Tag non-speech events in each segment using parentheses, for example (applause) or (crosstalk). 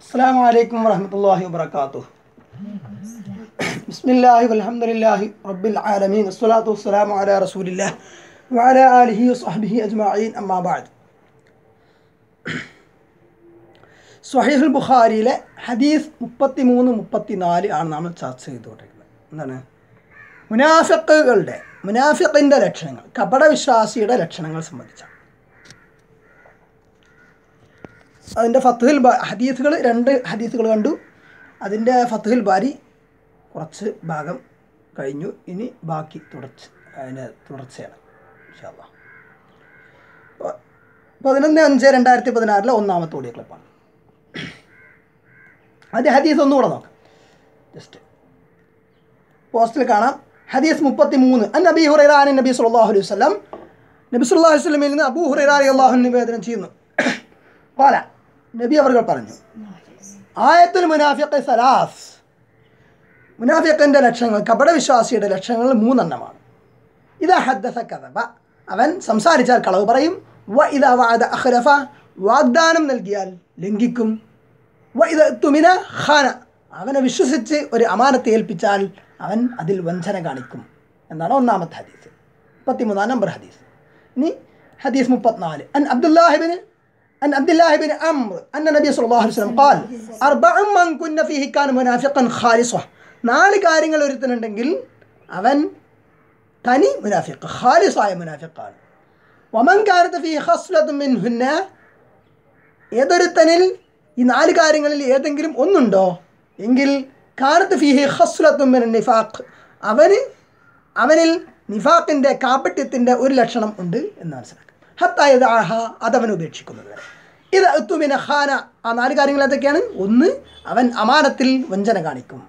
السلام عليكم ورحمة الله وبركاته بسم الله والحمد لله رب العالمين الصلاة والسلام على رسول الله وعلى آله وصحبه أجمعين أما بعد സൊഹീഹുൽ ബുഖാരിയിലെ ഹദീസ് മുപ്പത്തി മൂന്ന് മുപ്പത്തി നാല് ആണ് നമ്മൾ ചർച്ച ചെയ്തുകൊണ്ടിരിക്കുന്നത് എന്താണ് മുനാഫിക്കുകളുടെ മുനാഫിക്കിൻ്റെ ലക്ഷണങ്ങൾ കപടവിശ്വാസിയുടെ ലക്ഷണങ്ങൾ സംബന്ധിച്ചാണ് അതിൻ്റെ ഫത്തുഹിൽ ഹദീസുകൾ രണ്ട് ഹദീസുകൾ കണ്ടു അതിൻ്റെ ഫത്തുഹിൽ ബാരി കുറച്ച് ഭാഗം കഴിഞ്ഞു ഇനി ബാക്കി തുടർച്ച അതിൻ്റെ തുടർച്ചയാണ് ഇൻഷാല്ല പതിനൊന്ന് അഞ്ച് രണ്ടായിരത്തി പതിനാറിലെ ഒന്നാമത്തെ ഓഡിയോ ക്ലിപ്പാണ് അതിൻ്റെ ഹദീസ് ഒന്നുകൂടെ നോക്കാം ജസ്റ്റ് പോസ്റ്റിൽ കാണാം ഹദീസ് മുപ്പത്തി മൂന്ന് അൻ നബി ഹുറൈറാൻ നബി സുല്ലാഹു അലൈഹി വസ്ലം നബി സുല്ലാഹു വസ്ലമിൽ നിന്ന് അബൂ ഹുറൈറാൻ അള്ളാഹു നിവേദനം ചെയ്യുന്നു പാല (coughs) നബി അവർകൾ പറഞ്ഞു ആയത്തിൽ മുനാഫിഖ് സലാസ് മുനാഫിഖിൻ്റെ ലക്ഷണങ്ങൾ കപടവിശ്വാസിയുടെ ലക്ഷങ്ങൾ മൂന്നെണ്ണമാണ് ഇത് ഹദ്ദസ കഥബ അവൻ സംസാരിച്ചാൽ കളവ് പറയും വ ഇത വാദ അഹ്ലഫ വാഗ്ദാനം നൽകിയാൽ ലംഘിക്കും വ ഇത് തുമിന ഖാന അവനെ വിശ്വസിച്ച് ഒരു അമാനത്തെ ഏൽപ്പിച്ചാൽ അവൻ അതിൽ വഞ്ചന കാണിക്കും എന്നാണ് ഒന്നാമത്തെ ഹദീസ് മുപ്പത്തിമൂന്നാം നമ്പർ ഹദീസ് ഇനി ഹദീസ് മുപ്പത്തിനാല് അൻ അബ്ദുല്ലാഹിബിന് عن عبد الله بن عمرو أن النبي صلى الله عليه وسلم قال أربع من كن فيه كان منافقا خالصة നാല് കാര്യങ്ങൾ ഒരുത്തനുണ്ടെങ്കിൽ അവൻ തനി മുനാഫിക്ക് ഖാലിസായ മുനാഫിക്കാണ് വമൻ കാലത്ത് ഫി ഹസ്ലത്ത് മിൻ ഹുന്ന ഏതൊരുത്തനിൽ ഈ നാല് കാര്യങ്ങളിൽ ഏതെങ്കിലും ഒന്നുണ്ടോ എങ്കിൽ കാലത്ത് ഫിഹി ഹസ്ലത്തും മിൻ നിഫാഖ് അവന് അവനിൽ നിഫാഖിൻ്റെ കാപ്പട്യത്തിൻ്റെ ഒരു ലക്ഷണം ഉണ്ട് എന്ന് മനസ്സിലാക്കുക അത് അവൻ ഉപേക്ഷിക്കുന്നത് ഇത് അത്തുമിന ഹാന ആ നാല് കാര്യങ്ങൾ എന്തൊക്കെയാണ് ഒന്ന് അവൻ അമാനത്തിൽ വഞ്ചന കാണിക്കും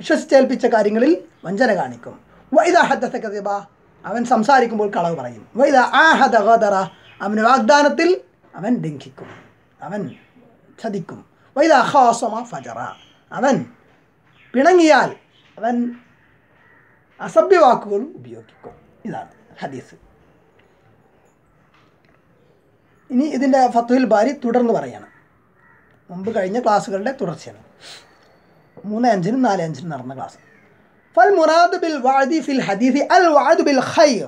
വിശ്വസിച്ചേൽപ്പിച്ച കാര്യങ്ങളിൽ വഞ്ചന കാണിക്കും വൈദ ഹദ്ദത്ത അവൻ സംസാരിക്കുമ്പോൾ കളവ് പറയും വൈദ ആ ഹദറ അവൻ്റെ വാഗ്ദാനത്തിൽ അവൻ ലംഘിക്കും അവൻ ചതിക്കും വൈദ അഹാസമ ഫജറ അവൻ പിണങ്ങിയാൽ അവൻ അസഭ്യവാക്കുകൾ ഉപയോഗിക്കും ഇതാണ് ഹദീസ് ഇനി ഇതിൻ്റെ ഫത്തുഹിൽ ബാരി തുടർന്ന് പറയാണ് മുമ്പ് കഴിഞ്ഞ ക്ലാസ്സുകളുടെ തുടർച്ചയാണ് മൂന്ന് അഞ്ചിനും നാല് അഞ്ചിനും നടന്ന ക്ലാസ് ഫൽ മുറാദ് ബിൽ വാദി ഫിൽ ഹദീദി അൽ വാദ് ബിൽ ഖൈർ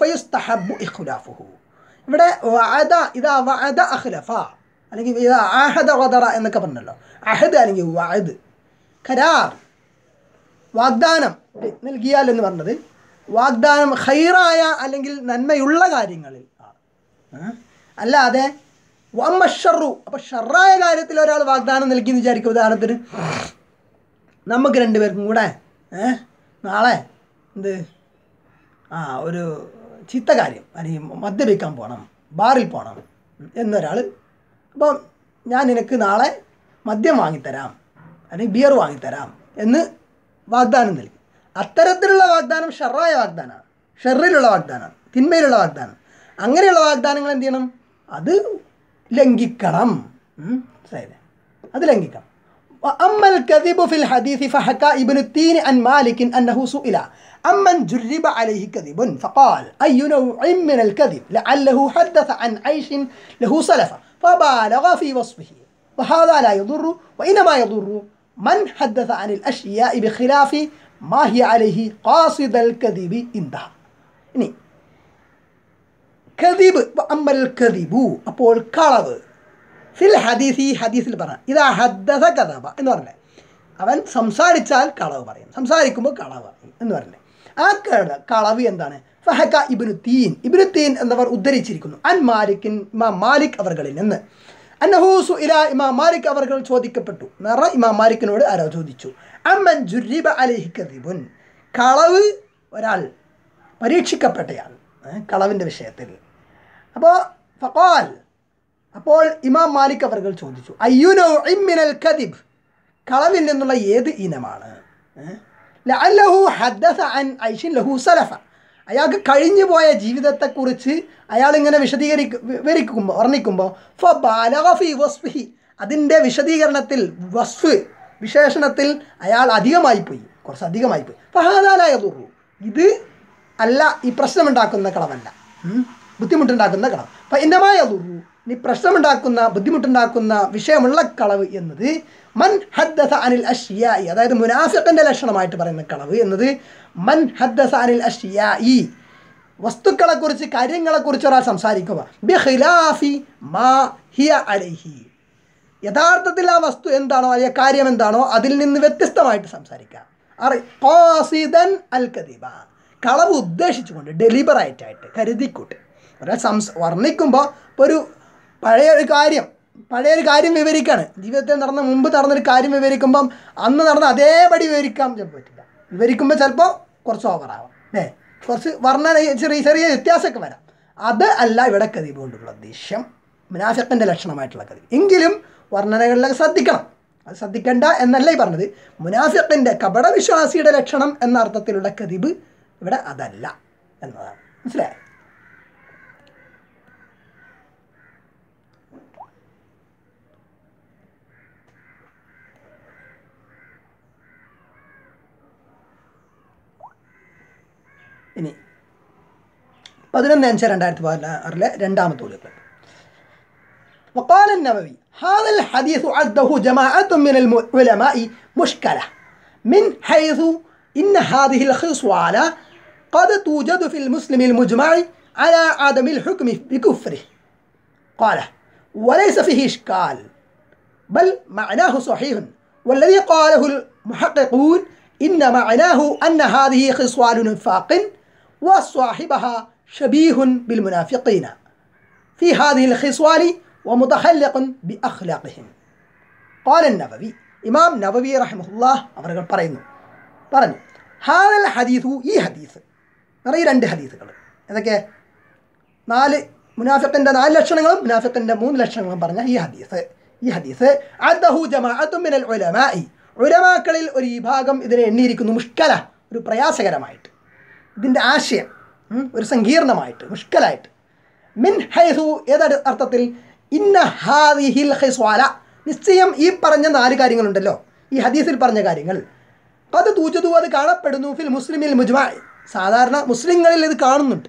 ഫയസ്തഹബ്ബു ഇഖ്ലാഫുഹു ഇവിടെ വഅദ ഇദാ വഅദ അഖ്ലഫ അല്ലെങ്കിൽ ഇദാ ആഹദ വദറ എന്നൊക്കെ പറഞ്ഞല്ലോ അഹദ് അല്ലെങ്കിൽ വഅദ് കരാർ വാഗ്ദാനം നൽകിയാൽ എന്ന് പറഞ്ഞത് വാഗ്ദാനം ഖൈറായ അല്ലെങ്കിൽ നന്മയുള്ള കാര്യങ്ങളിൽ അല്ലാതെ വമ്മ ഷറു അപ്പോൾ ഷറായ കാര്യത്തിൽ ഒരാൾ വാഗ്ദാനം നൽകി എന്ന് വിചാരിക്കും ഉദാഹരണത്തിന് നമുക്ക് രണ്ടുപേർക്കും കൂടെ നാളെ എന്ത് ആ ഒരു ചീത്ത കാര്യം അല്ലെങ്കിൽ മദ്യപിക്കാൻ പോകണം ബാറിൽ പോകണം എന്നൊരാൾ അപ്പം ഞാൻ നിനക്ക് നാളെ മദ്യം വാങ്ങിത്തരാം അല്ലെങ്കിൽ ബിയർ വാങ്ങിത്തരാം എന്ന് വാഗ്ദാനം നൽകി അത്തരത്തിലുള്ള വാഗ്ദാനം ഷെറായ വാഗ്ദാനമാണ് ഷെറിലുള്ള വാഗ്ദാനമാണ് തിന്മയിലുള്ള വാഗ്ദാനം അങ്ങനെയുള്ള വാഗ്ദാനങ്ങൾ എന്ത് ചെയ്യണം അത് ലംഘിക്കണം മനസ്സിലായില്ലേ അത് ലംഘിക്കണം وأما الكذب في الحديث فحكى ابن التين عن مالك أنه سئل أمن جرب عليه كذب فقال أي نوع من الكذب لعله حدث عن عيش له سلفا فبالغ في وصفه وهذا لا يضر وإنما يضر من حدث عن الأشياء بخلاف ما هي عليه قاصد الكذب انتهى ഖദീബ് അമ്മൽ ഖദീബു അപ്പോൾ കളവ് ഫിൽ ഹദീസ് ഈ ഹദീസിൽ പറഞ്ഞു ഇതാ ഹദ്ദസ കഥബ എന്ന് പറഞ്ഞത് അവൻ സംസാരിച്ചാൽ കളവ് പറയും സംസാരിക്കുമ്പോൾ കളവ് പറയും എന്ന് പറഞ്ഞത് ആ കേട് കളവ് എന്താണ് ഫഹക ഇബിനു തീൻ ഇബിനു തീൻ എന്നവർ ഉദ്ധരിച്ചിരിക്കുന്നു അൻ മാലിക്കിൻ ഇമാ മാലിക് അവർകളിൽ നിന്ന് അന്നഹൂസു ഇല ഇമാ മാലിക് അവർകൾ ചോദിക്കപ്പെട്ടു നിറ ഇമാ മാലിക്കിനോട് ആരോ ചോദിച്ചു അമ്മൻ ജുരീബ അലിഹി കദീബുൻ കളവ് ഒരാൾ പരീക്ഷിക്കപ്പെട്ടയാൾ കളവിൻ്റെ വിഷയത്തിൽ അപ്പോൾ ഫക്കോൽ അപ്പോൾ ഇമാം മാലിക് അവർകൾ ചോദിച്ചു അയ്യുനോ ഇമ്മിനൽ കദിബ് കളവിൽ നിന്നുള്ള ഏത് ഇനമാണ് അൻ ലഹു സലഫ അയാൾക്ക് കഴിഞ്ഞു പോയ ജീവിതത്തെക്കുറിച്ച് അയാൾ ഇങ്ങനെ വിശദീകരിക്ക വിവരിക്കുമ്പോൾ വർണ്ണിക്കുമ്പോൾ ഫ ബാലഫി വസ്ഫി അതിൻ്റെ വിശദീകരണത്തിൽ വസ്ഫ് വിശേഷണത്തിൽ അയാൾ അധികമായി പോയി കുറച്ച് അധികമായി പോയി ഫഹാദാനായ തുറു ഇത് അല്ല ഈ പ്രശ്നമുണ്ടാക്കുന്ന കളവല്ല ബുദ്ധിമുട്ടുണ്ടാക്കുന്ന കളവ് അപ്പൊ ഇന്നമായ ദുഹു നീ പ്രശ്നമുണ്ടാക്കുന്ന ബുദ്ധിമുട്ടുണ്ടാക്കുന്ന വിഷയമുള്ള കളവ് എന്നത് മൻ ഹദ്ദസ അനിൽ അഷിയായി അതായത് മുനാഫിഖിൻ്റെ ലക്ഷണമായിട്ട് പറയുന്ന കളവ് എന്നത് മൻ ഹദ്ദസ അനിൽ അഷിയായി കാര്യങ്ങളെ കുറിച്ച് ഒരാൾ സംസാരിക്കുക മാ ഹിയ യഥാർത്ഥത്തിൽ ആ വസ്തു എന്താണോ അല്ലെങ്കിൽ കാര്യം എന്താണോ അതിൽ നിന്ന് വ്യത്യസ്തമായിട്ട് സംസാരിക്കുക അറി അൽ കളവ് ഉദ്ദേശിച്ചുകൊണ്ട് ഡെലിബറേറ്റ് ആയിട്ട് കരുതിക്കൂട്ട് ഒരാൾ സംസ് വർണ്ണിക്കുമ്പോൾ ഇപ്പോൾ ഒരു പഴയ ഒരു കാര്യം പഴയ ഒരു കാര്യം വിവരിക്കുകയാണ് ജീവിതത്തിൽ നടന്ന മുമ്പ് നടന്നൊരു കാര്യം വിവരിക്കുമ്പം അന്ന് നടന്ന അതേപടി വിവരിക്കാൻ ചിലപ്പോൾ പറ്റില്ല വിവരിക്കുമ്പോൾ ചിലപ്പോൾ കുറച്ച് ഓവറാവാം അല്ലേ കുറച്ച് വർണ്ണന ചെറിയ ചെറിയ വ്യത്യാസമൊക്കെ വരാം അത് അല്ല ഇവിടെ കതിബ് കൊണ്ടുള്ള ദേഷ്യം മുനാഫിക്കിൻ്റെ ലക്ഷണമായിട്ടുള്ള കതി എങ്കിലും വർണ്ണനകളിലൊക്കെ ശ്രദ്ധിക്കണം അത് ശ്രദ്ധിക്കേണ്ട എന്നല്ല ഈ പറഞ്ഞത് മുനാഫിക്കിൻ്റെ കപടവിശ്വാസിയുടെ ലക്ഷണം എന്ന അർത്ഥത്തിലുള്ള കതിബ് ഇവിടെ അതല്ല എന്നതാണ് മനസ്സിലായോ ഇനി പതിനൊന്ന് അഞ്ച് രണ്ടായിരത്തി പതിനാറിലെ രണ്ടാമത്തെ ഒളിപ്പ് وقال النووي هذا الحديث عده جماعة من العلماء مشكلة من حيث إن هذه الخصال قد توجد في المسلم المجمع على عدم الحكم بكفره قال وليس فيه إشكال بل معناه صحيح والذي قاله المحققون إن معناه أن هذه خصوال نفاق وصاحبها شبيه بالمنافقين في هذه الخصال ومتخلق بأخلاقهم قال النووي ഇമാം നവവി റഹ്മുല്ലാഹ് അവർ പറയുന്നു പറഞ്ഞു ഹാദൽ ഹദീസു ഈ ഹദീസ് നിറയെ രണ്ട് ഹദീസുകൾ ഏതൊക്കെ നാല് മുനാഫിഖിൻ്റെ നാല് ലക്ഷണങ്ങളും മുനാഫിഖിൻ്റെ മൂന്ന് ലക്ഷണങ്ങളും പറഞ്ഞ ഈ ഹദീസ് ഈ ഹദീസ് അദ്ദഹു ജമാഅത്തും മിനൽ ഉലമായി ഉലമാക്കളിൽ ഒരു വിഭാഗം ഇതിനെ എണ്ണിയിരിക്കുന്നു മുഷ്കല ഒരു പ്രയാസകരമായിട്ട് ഇതിൻ്റെ ആശയം ഒരു സങ്കീർണമായിട്ട് മുഷ്കലായിട്ട് മിൻ ഹൈസു ഏതടി അർത്ഥത്തിൽ ഇന്ന ഹാദിഹിൽ ഹൈസ്വാല നിശ്ചയം ഈ പറഞ്ഞ നാല് കാര്യങ്ങളുണ്ടല്ലോ ഈ ഹദീസിൽ പറഞ്ഞ കാര്യങ്ങൾ അത് തൂച്ചതു അത് കാണപ്പെടുന്നു ഫിൽ മുസ്ലിമിൽ മുജ്മ സാധാരണ മുസ്ലിങ്ങളിൽ ഇത് കാണുന്നുണ്ട്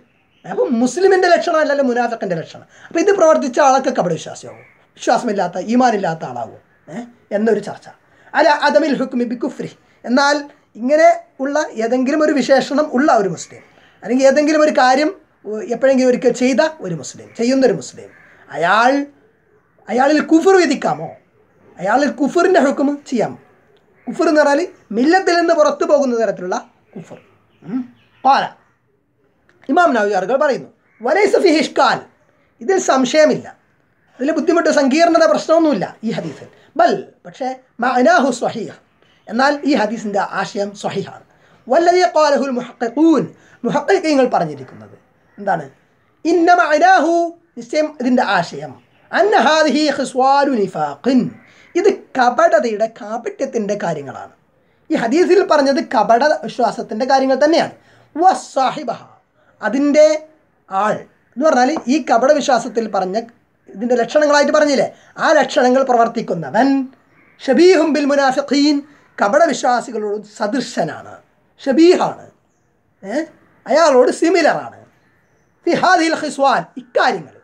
അപ്പോൾ മുസ്ലിമിൻ്റെ ലക്ഷണം അല്ലല്ലോ ലക്ഷണം അപ്പോൾ ഇത് പ്രവർത്തിച്ച ആളൊക്കെ കപട വിശ്വാസമാകും വിശ്വാസമില്ലാത്ത ഈമാനില്ലാത്ത ആളാകും എന്നൊരു ചർച്ച അല്ല അതമിൽ ഹുക്കുമി ബിക്കുഫ്രി എന്നാൽ ഇങ്ങനെ ഉള്ള ഏതെങ്കിലും ഒരു വിശേഷണം ഉള്ള ഒരു മുസ്ലിം അല്ലെങ്കിൽ ഏതെങ്കിലും ഒരു കാര്യം എപ്പോഴെങ്കിലും ഒരിക്കൽ ചെയ്ത ഒരു മുസ്ലിം ചെയ്യുന്നൊരു മുസ്ലിം അയാൾ അയാളിൽ കുഫർ വിധിക്കാമോ അയാളിൽ കുഫറിൻ്റെ ഹുക്കും ചെയ്യാം കുഫർ എന്ന് പറഞ്ഞാൽ മില്ലത്തിൽ നിന്ന് പുറത്തു പോകുന്ന തരത്തിലുള്ള കുഫർ പാല ഇമാം നവ്യാറുകൾ പറയുന്നു സഫി ഹിഷ്കാൽ ഇതിൽ സംശയമില്ല ഇതിൽ ബുദ്ധിമുട്ട് സങ്കീർണത പ്രശ്നമൊന്നുമില്ല ഈ ഹദീസിൽ ബൽ പക്ഷേ മഅനാഹു സ്വഹീഹ് എന്നാൽ ഈ ഹദീസിൻ്റെ ആശയം സ്വഹിഹാണ് വല്ലതീ കോലഹുൽ മുഹക്കൂൻ മുഹക്കൈക്കങ്ങൾ പറഞ്ഞിരിക്കുന്നത് എന്താണ് ഇന്നമ നിശ്ചയം ഇതിൻ്റെ ആശയം ഹാദിഹി ഹിസ്വാലു നിഫാഖിൻ ഇത് കപടതയുടെ കാപട്യത്തിൻ്റെ കാര്യങ്ങളാണ് ഈ ഹദീസിൽ പറഞ്ഞത് കപട വിശ്വാസത്തിൻ്റെ കാര്യങ്ങൾ തന്നെയാണ് വസ്വാഹിബഹ അതിൻ്റെ ആൾ എന്ന് പറഞ്ഞാൽ ഈ കപട വിശ്വാസത്തിൽ പറഞ്ഞ ഇതിൻ്റെ ലക്ഷണങ്ങളായിട്ട് പറഞ്ഞില്ലേ ആ ലക്ഷണങ്ങൾ പ്രവർത്തിക്കുന്നവൻ ഷബീഹും ബിൽ മുനാഫിഖീൻ കപടവിശ്വാസികളോട് സദൃശനാണ് ഷബീഹാണ് അയാളോട് സിമിലറാണ് ഫിഹാദിൽ ഹിസ്വാൻ ഇക്കാര്യങ്ങൾ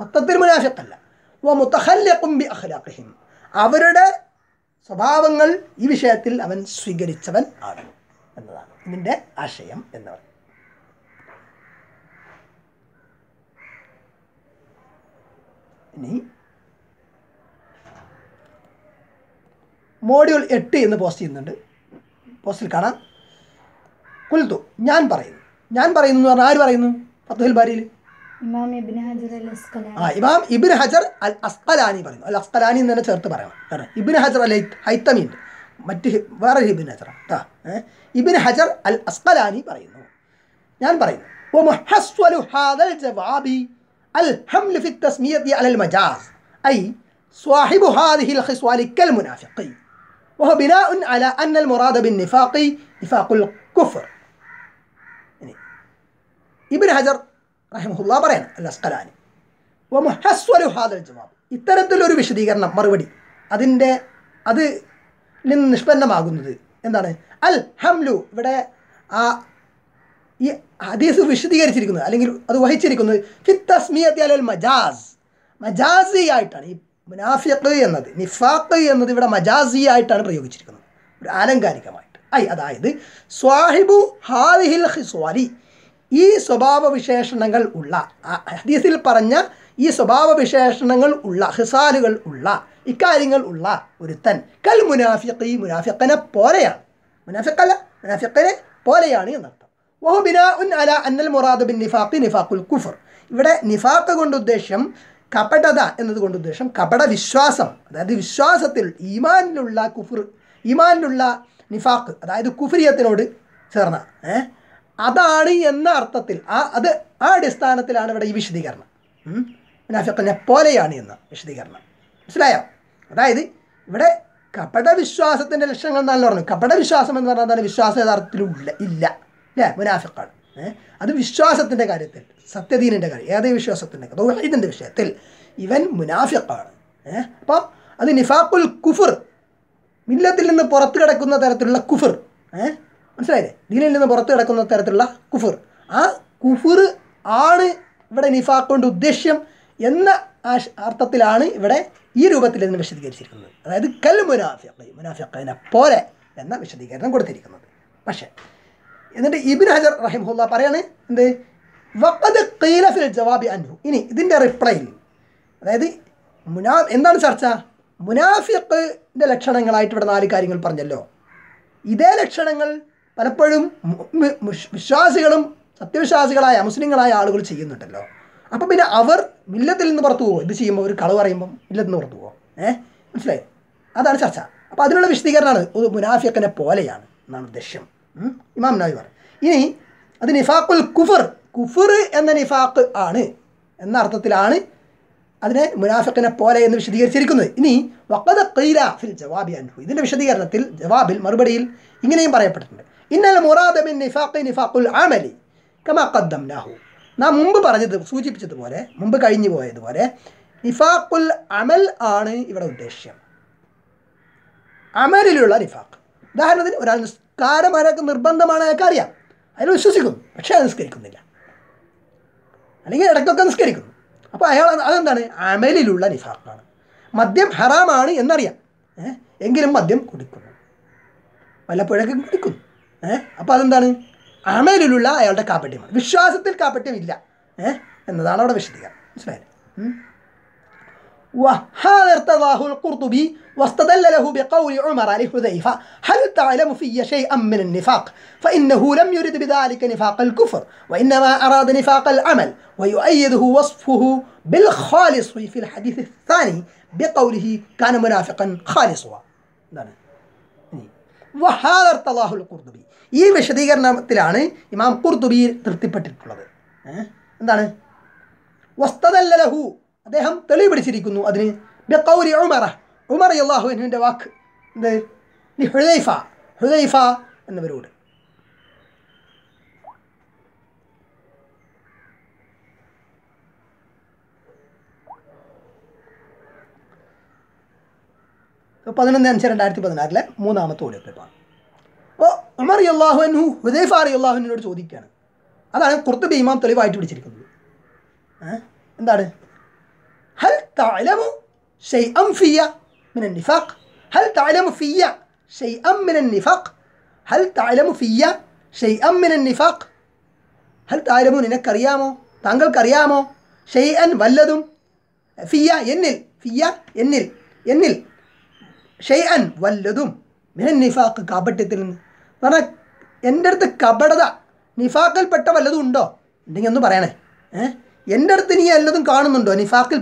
മൊത്തത്തിൽ മുനാശത്തല്ല വ മുത്തഹല്ലക്കും ബി അഖ്ലാഖിഹിം അവരുടെ സ്വഭാവങ്ങൾ ഈ വിഷയത്തിൽ അവൻ സ്വീകരിച്ചവൻ ആണ് എന്നതാണ് ഇതിൻ്റെ ആശയം എന്ന് പറയുന്നത് ഇനി മോഡ്യൂൾ എട്ട് എന്ന് പോസ്റ്റ് ചെയ്യുന്നുണ്ട് പോസ്റ്റിൽ കാണാം കുൽത്തു ഞാൻ പറയുന്നു ഞാൻ പറയുന്നു എന്ന് പറഞ്ഞാൽ ആര് പറയുന്നു ഫത്തുൽ ബാരിയിൽ ആ ഇമാം ഇബിൻ ഹജർ അൽ അസ്കലാനി പറയുന്നു അൽ അസ്കലാനി എന്ന് തന്നെ ചേർത്ത് പറയാം കാരണം ഇബിൻ ഹജർ അൽ ഹൈത്തമി ഉണ്ട് മറ്റ് വേറെ ഇബിൻ ഹജർ കേട്ടോ ഇബിൻ ഹജർ അൽ അസ്കലാനി പറയുന്നു ഞാൻ പറയുന്നു ومحصل هذا الجواب الحمل في وهو بناء على أن المراد بالنفاق نفاق الكفر يعني ابن ഹജർ റഹ്മുല്ല പറയണം അല്ല സ്കലാനി വമുഹസ്വലു ഹാദൽ ജവാബ് ഇത്തരത്തിലൊരു വിശദീകരണം മറുപടി അതിൻ്റെ അത് നിന്ന് നിഷ്പന്നമാകുന്നത് എന്താണ് അൽ ഹംലു ഇവിടെ ആ ഈ ഹദീസ് വിശദീകരിച്ചിരിക്കുന്നത് അല്ലെങ്കിൽ അത് വഹിച്ചിരിക്കുന്നത് ഫിത്തസ്മിയത്തി അലൽ മജാസ് മജാസിയായിട്ടാണ് ഈ മുനാഫിഖ് എന്നത് നിഫാഖ് എന്നത് ഇവിടെ മജാസിയായിട്ടാണ് പ്രയോഗിച്ചിരിക്കുന്നത് ഒരു ആലങ്കാരികമായിട്ട് ഐ അതായത് സ്വാഹിബു ഹാവിഹിൽ ഹിസ്വാലി ഈ സ്വഭാവ വിശേഷണങ്ങൾ ഉള്ള ഹദീസിൽ പറഞ്ഞ ഈ സ്വഭാവ വിശേഷണങ്ങൾ ഉള്ള ഹിസാലുകൾ ഉള്ള ഇക്കാര്യങ്ങൾ ഉള്ള ഒരുത്തൻ കൽ മുനാഫിഖ് ഈ മുനാഫിഖനെ പോലെയാണ് മുനാഫിഖല്ല മുനാഫിഖനെ പോലെയാണ് എന്നർത്ഥം വഹു ബിനാ ഉൻ അല അന്നൽ മുറാദ് ബിൻ നിഫാഖ് നിഫാഖുൽ കുഫർ ഇവിടെ നിഫാഖ് കൊണ്ട് ഉദ്ദേശ്യം കപടത എന്നതുകൊണ്ട് ഉദ്ദേശം കപട വിശ്വാസം അതായത് വിശ്വാസത്തിൽ ഈമാനിലുള്ള കുഫുർ ഈമാനിലുള്ള നിഫാഖ് അതായത് കുഫുരിയത്തിനോട് ചേർന്ന അതാണ് എന്ന അർത്ഥത്തിൽ ആ അത് ആ അടിസ്ഥാനത്തിലാണ് ഇവിടെ ഈ വിശദീകരണം മുനാഫിഖനെ പോലെയാണ് എന്ന വിശദീകരണം മനസ്സിലായോ അതായത് ഇവിടെ കപട വിശ്വാസത്തിൻ്റെ ലക്ഷണങ്ങൾ എന്നാണ് പറഞ്ഞു കപട വിശ്വാസം എന്ന് പറഞ്ഞാൽ എന്താണ് വിശ്വാസം യഥാർത്ഥത്തിൽ ഇല്ല ഇല്ല അല്ലേ മുനാഫിക്കാണ് അത് വിശ്വാസത്തിൻ്റെ കാര്യത്തിൽ സത്യദീനിൻ്റെ കാര്യം ഏതേ വിശ്വാസത്തിൻ്റെ ഇതിൻ്റെ വിഷയത്തിൽ ഇവൻ മുനാഫിഖാണ് അപ്പം അത് നിഫാഖുൽ കുഫുർ മില്ലത്തിൽ നിന്ന് പുറത്ത് കിടക്കുന്ന തരത്തിലുള്ള കുഫുർ മനസ്സിലായില്ലേ ദീനിൽ നിന്ന് പുറത്ത് കിടക്കുന്ന തരത്തിലുള്ള കുഫുർ ആ കുഫുർ ആണ് ഇവിടെ നിഫാഖ് ഉദ്ദേശ്യം എന്ന അർത്ഥത്തിലാണ് ഇവിടെ ഈ രൂപത്തിൽ ഇതിനെ വിശദീകരിച്ചിരിക്കുന്നത് അതായത് കൽ മുനാഫിഖ് മുനാഫിഖിനെ പോലെ എന്ന വിശദീകരണം കൊടുത്തിരിക്കുന്നത് പക്ഷേ എന്നിട്ട് ഇബിൻ ഹജർ റഹിമുല്ല പറയാണ് എന്ത് വക്കത് കീലഫിൽ ജവാബി അനു ഇനി ഇതിൻ്റെ റിപ്ലൈയിൽ അതായത് മുനാ എന്താണ് ചർച്ച മുനാഫിഖിൻ്റെ ലക്ഷണങ്ങളായിട്ട് ഇവിടെ നാല് കാര്യങ്ങൾ പറഞ്ഞല്ലോ ഇതേ ലക്ഷണങ്ങൾ പലപ്പോഴും വിശ്വാസികളും സത്യവിശ്വാസികളായ മുസ്ലിങ്ങളായ ആളുകൾ ചെയ്യുന്നുണ്ടല്ലോ അപ്പം പിന്നെ അവർ മില്ലത്തിൽ നിന്ന് പുറത്തു പോകുമോ ഇത് ചെയ്യുമ്പോൾ ഒരു കളവ് പറയുമ്പം മില്ലത്തിൽ നിന്ന് പുറത്തു പോകും ഏഹ് മനസ്സിലായി അതാണ് ചർച്ച അപ്പോൾ അതിനുള്ള വിശദീകരണമാണ് ഒരു മുനാഫിയക്കനെ പോലെയാണ് എന്നാണ് ഉദ്ദേശം ഇമാം നായി പറഞ്ഞു ഇനി അത് നിഫാഖുൽ കുഫർ കുഫർ എന്ന നിഫാഖ് ആണ് എന്ന അർത്ഥത്തിലാണ് അതിനെ മുനാഫിക്കിനെ പോലെ എന്ന് വിശദീകരിച്ചിരിക്കുന്നത് ഇനി വക്കത കൈല ഫിൽ ജവാബി അനുഭവം ഇതിൻ്റെ വിശദീകരണത്തിൽ ജവാബിൽ മറുപടിയിൽ ഇങ്ങനെയും പറയപ്പെട്ടിട്ടുണ്ട് ഇന്നൽ മുറാദബിൻ നിഫാഖ് നിഫാഖുൽ ആമലി കമാക്കദ്ദം നാഹു നാം മുമ്പ് പറഞ്ഞത് സൂചിപ്പിച്ചതുപോലെ മുമ്പ് കഴിഞ്ഞു പോയതുപോലെ നിഫാഖുൽ അമൽ ആണ് ഇവിടെ ഉദ്ദേശ്യം അമലിലുള്ള നിഫാഖ് ഉദാഹരണത്തിന് ഒരാൾ കാരണം അയാൾക്ക് നിർബന്ധമാണ് അയാൾക്ക് അറിയാം അയാൾ വിശ്വസിക്കുന്നു പക്ഷേ അത് നിസ്കരിക്കുന്നില്ല അല്ലെങ്കിൽ ഇടയ്ക്കൊക്കെ നിസ്കരിക്കുന്നു അപ്പോൾ അയാൾ അതെന്താണ് അമലിലുള്ള നിഫാഖാണ് മദ്യം ഹറാമാണ് എന്നറിയാം എങ്കിലും മദ്യം കുടിക്കുന്നു വല്ലപ്പോഴൊക്കെ കുടിക്കുന്നു ഏഹ് അപ്പോൾ അതെന്താണ് അമലിലുള്ള അയാളുടെ കാപ്പട്യമാണ് വിശ്വാസത്തിൽ കാപ്പട്യമില്ല ഏഹ് എന്നതാണ് അവിടെ വിശദീകരണം മനസ്സിലായത് وهذا ارتضاه القرطبي واستدل له بقول عمر لحذيفة هل تعلم في شيئا من النفاق فإنه لم يرد بذلك نفاق الكفر وإنما أراد نفاق العمل ويؤيده وصفه بالخالص في الحديث الثاني بقوله كان منافقا خالصا വഹാദർ തലാഹുൽ കുർദുബി ഈ വിശദീകരണത്തിലാണ് ഇമാം കുർദുബി തൃപ്തിപ്പെട്ടിട്ടുള്ളത് എന്താണ് له അദ്ദേഹം തെളിവ് പിടിച്ചിരിക്കുന്നു അതിന് ബെക്കൗരി ഉമറ ഉമർ അള്ളാഹുവിൻ്റെ വാക്ക് എന്ത് ഹുദൈഫ ഹുദൈഫ എന്നവരോട് പതിനൊന്ന് അഞ്ച് രണ്ടായിരത്തി പതിനാറിലെ മൂന്നാമത്തെ ഓഡിയോ ക്ലിപ്പാണ് അപ്പോൾ ഉമർ അള്ളാഹുനു ഹുദൈഫ അറി അള്ളാഹുവിനോട് ചോദിക്കുകയാണ് അതാണ് കുർത്തുബി ഇമാം തെളിവായിട്ട് പിടിച്ചിരിക്കുന്നത് എന്താണ് هل تعلم شيئا في من النفاق هل تعلم في شيئا من النفاق هل تعلم في شيئا من النفاق هل ഹൽ താരമു നിനക്കറിയാമോ താങ്കൾക്കറിയാമോ ഷെയ്അൻ വല്ലതും ഫിയ എന്നിൽ ഫിയ എന്നിൽ ينل ഷെയ്അൻ വല്ലതും മിനൻ നിഫാഖ് കപട്യത്തിൽ നിന്ന് പറഞ്ഞാൽ എൻ്റെ അടുത്ത് കപടത നിഫാക്കിൽപ്പെട്ട വല്ലതും ഉണ്ടോ ഉണ്ടെങ്കിൽ ഒന്ന് പറയണേ ഏഹ് എൻ്റെ അടുത്ത് നീ വല്ലതും കാണുന്നുണ്ടോ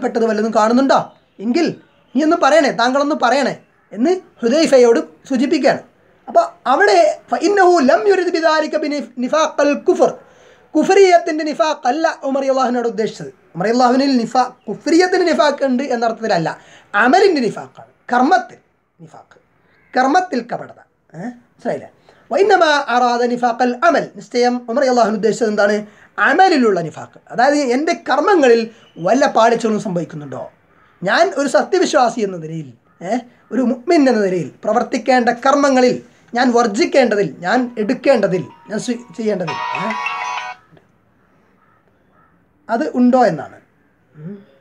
പെട്ടത് വല്ലതും കാണുന്നുണ്ടോ എങ്കിൽ നീ ഒന്ന് പറയണേ താങ്കളൊന്ന് പറയണേ എന്ന് ഹുദൈഫയോട് സൂചിപ്പിക്കുകയാണ് അപ്പോൾ അവിടെ ലം യുരിദ് ബിദാരിക നിഫാഖൽ കുഫർ കുഫറിയത്തിൻ്റെ നിഫാഖ് അല്ല ഉമർ അള്ളാഹുവിനോട് ഉദ്ദേശിച്ചത് ഉമർ അള്ളാഹുവിനിൽ നിഫാ കുഫറിയത്തിൻ്റെ നിഫാഖ് ഉണ്ട് എന്നർത്ഥത്തിലല്ല അമലിൻ്റെ നിഫാഖാണ് കർമ്മത്തിൽ നിഫാഖ് കർമ്മത്തിൽ കപടത മനസ്സിലായില്ല വൈനമ അറാദ നിഫാഖൽ അമൽ നിശ്ചയം ഉമർ അള്ളാഹുൻ ഉദ്ദേശിച്ചത് എന്താണ് അമലിലുള്ള നിഫാക്ക് അതായത് എൻ്റെ കർമ്മങ്ങളിൽ വല്ല പാളിച്ചകളും സംഭവിക്കുന്നുണ്ടോ ഞാൻ ഒരു സത്യവിശ്വാസി എന്ന നിലയിൽ ഒരു മുക്മിൻ എന്ന നിലയിൽ പ്രവർത്തിക്കേണ്ട കർമ്മങ്ങളിൽ ഞാൻ വർജിക്കേണ്ടതിൽ ഞാൻ എടുക്കേണ്ടതിൽ ഞാൻ ചെയ്യേണ്ടതിൽ അത് ഉണ്ടോ എന്നാണ്